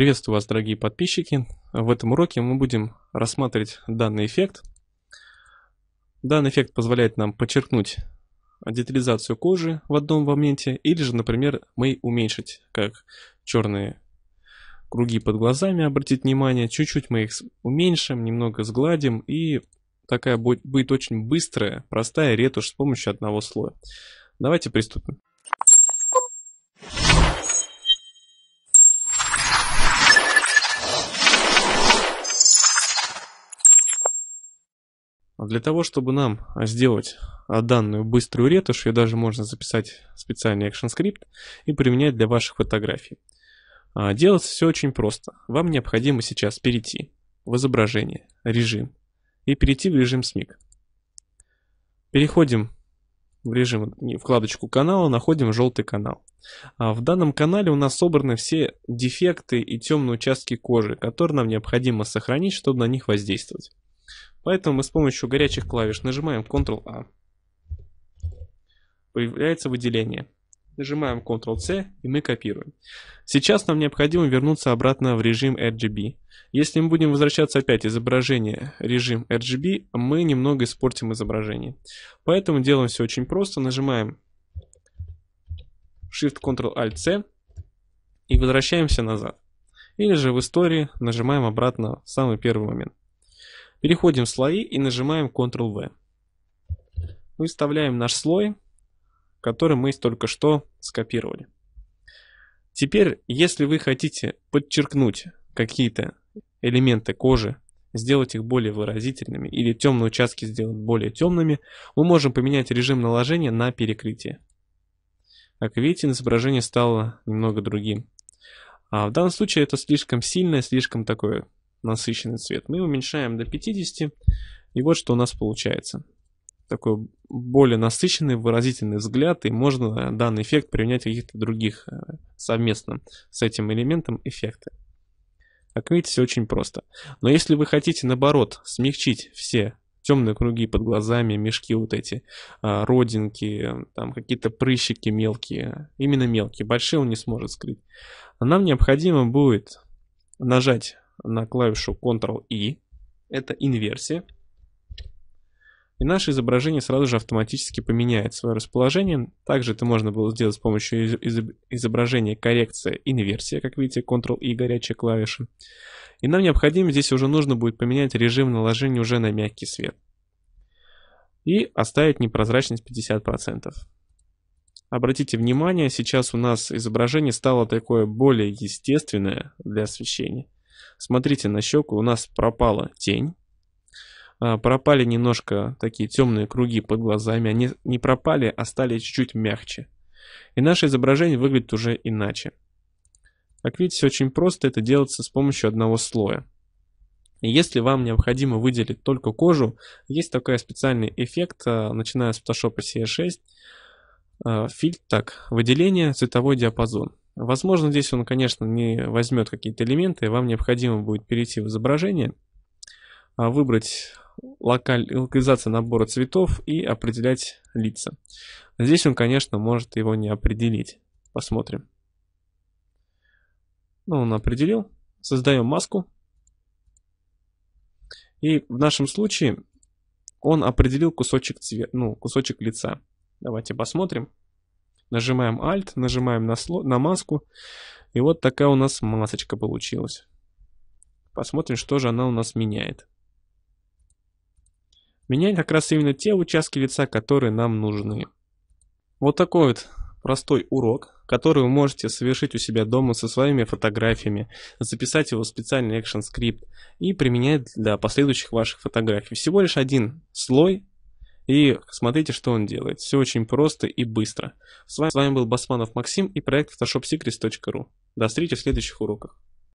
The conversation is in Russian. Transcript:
Приветствую вас, дорогие подписчики. В этом уроке мы будем рассматривать данный эффект. Данный эффект позволяет нам подчеркнуть детализацию кожи в одном моменте, или же, например, мы уменьшить, как черные круги под глазами, обратить внимание, чуть-чуть мы их уменьшим, немного сгладим, и такая будет очень быстрая, простая ретушь с помощью одного слоя. Давайте приступим. А для того, чтобы нам а, сделать а, данную быструю ретушь, ее даже можно записать специальный экшен скрипт и применять для ваших фотографий. Делать все очень просто. Вам необходимо сейчас перейти в изображение, режим и перейти в режим смик. Переходим в режим вкладочку канала, находим желтый канал. в данном канале у нас собраны все дефекты и темные участки кожи, которые нам необходимо сохранить, чтобы на них воздействовать. Поэтому мы с помощью горячих клавиш нажимаем Ctrl-A. Появляется выделение. Нажимаем Ctrl-C и мы копируем. Сейчас нам необходимо вернуться обратно в режим RGB. Если мы будем возвращаться опять изображение режим RGB, мы немного испортим изображение. Поэтому делаем все очень просто. Нажимаем Shift-Ctrl-Alt-C и возвращаемся назад. Или же в истории нажимаем обратно в самый первый момент. Переходим в слои и нажимаем Ctrl-V. Выставляем наш слой, который мы только что скопировали. Теперь, если вы хотите подчеркнуть какие-то элементы кожи, сделать их более выразительными или темные участки сделать более темными, мы можем поменять режим наложения на перекрытие. Как видите, изображение стало немного другим. А в данном случае это слишком сильное, слишком такое насыщенный цвет. Мы уменьшаем до 50, и вот что у нас получается. Такой более насыщенный, выразительный взгляд, и можно э, данный эффект применять в каких-то других э, совместно с этим элементом эффекты. Как видите, все очень просто. Но если вы хотите, наоборот, смягчить все темные круги под глазами, мешки вот эти, э, родинки, там какие-то прыщики мелкие, именно мелкие, большие он не сможет скрыть. Нам необходимо будет нажать на клавишу Ctrl-I. Это инверсия. И наше изображение сразу же автоматически поменяет свое расположение. Также это можно было сделать с помощью изображения коррекция инверсия, как видите, Ctrl-I, горячая клавиша. И нам необходимо, здесь уже нужно будет поменять режим наложения уже на мягкий свет. И оставить непрозрачность 50%. Обратите внимание, сейчас у нас изображение стало такое более естественное для освещения. Смотрите на щеку, у нас пропала тень. А, пропали немножко такие темные круги под глазами. Они не пропали, а стали чуть-чуть мягче. И наше изображение выглядит уже иначе. Как видите, очень просто это делается с помощью одного слоя. Если вам необходимо выделить только кожу, есть такой специальный эффект, а, начиная с Photoshop cs 6 а, фильтр, так, выделение, цветовой диапазон. Возможно, здесь он, конечно, не возьмет какие-то элементы, вам необходимо будет перейти в изображение, а, выбрать локаль... локализация набора цветов и определять лица. Здесь он, конечно, может его не определить. Посмотрим. Ну, он определил. Создаем маску. И в нашем случае он определил кусочек цвет, ну, кусочек лица. Давайте посмотрим. Нажимаем Alt, нажимаем на, сло, на маску. И вот такая у нас масочка получилась. Посмотрим, что же она у нас меняет. Меняет как раз именно те участки лица, которые нам нужны. Вот такой вот простой урок, который вы можете совершить у себя дома со своими фотографиями, записать его в специальный экшн скрипт и применять для последующих ваших фотографий. Всего лишь один слой и смотрите, что он делает. Все очень просто и быстро. С вами, с вами был Басманов Максим и проект photoshopsecrets.ru. До встречи в следующих уроках.